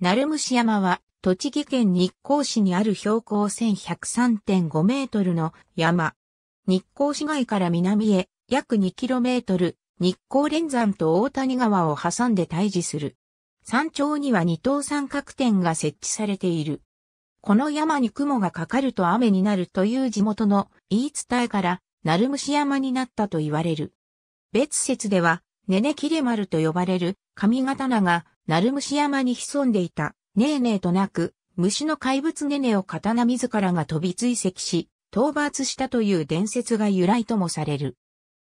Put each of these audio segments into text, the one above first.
鳴虫山は、栃木県日光市にある標高1103.5メートルの山。日光市街から南へ約2トル、日光連山と大谷川を挟んで対峙する。山頂には二等三角点が設置されている。この山に雲がかかると雨になるという地元の言い伝えから、鳴虫山になったと言われる。別説では、ネネキレ丸と呼ばれる神刀が、鳴虫山に潜んでいた、ねえねえとなく、虫の怪物ねねを刀自らが飛び追跡し、討伐したという伝説が由来ともされる。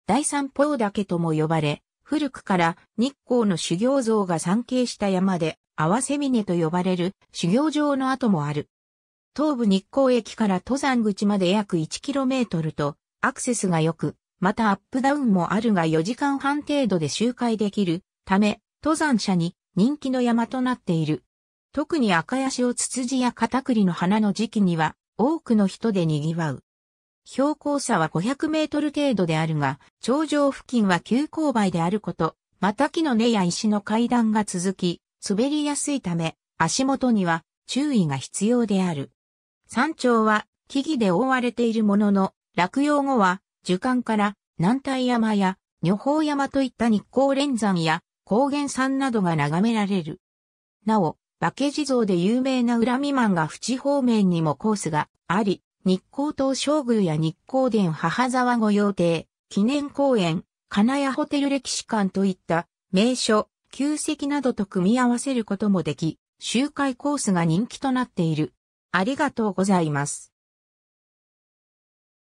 第三方岳とも呼ばれ、古くから日光の修行像が参詣した山で、合わせ峰と呼ばれる修行場の跡もある。東武日光駅から登山口まで約 1km と、アクセスが良く、またアップダウンもあるが4時間半程度で周回できるため、登山者に人気の山となっている。特に赤足をツツジやカタクリの花の時期には多くの人で賑わう。標高差は500メートル程度であるが、頂上付近は急勾配であること、また木の根や石の階段が続き、滑りやすいため、足元には注意が必要である。山頂は木々で覆われているものの、落葉後は樹幹から南大山や女峰山といった日光連山や高原山などが眺められる。なお、化け地蔵で有名な浦見満が淵方面にもコースがあり、日光東照宮や日光殿母沢御用邸、記念公園、金谷ホテル歴史館といった名所、旧跡などと組み合わせることもでき、周回コースが人気となっている。ありがとうございます。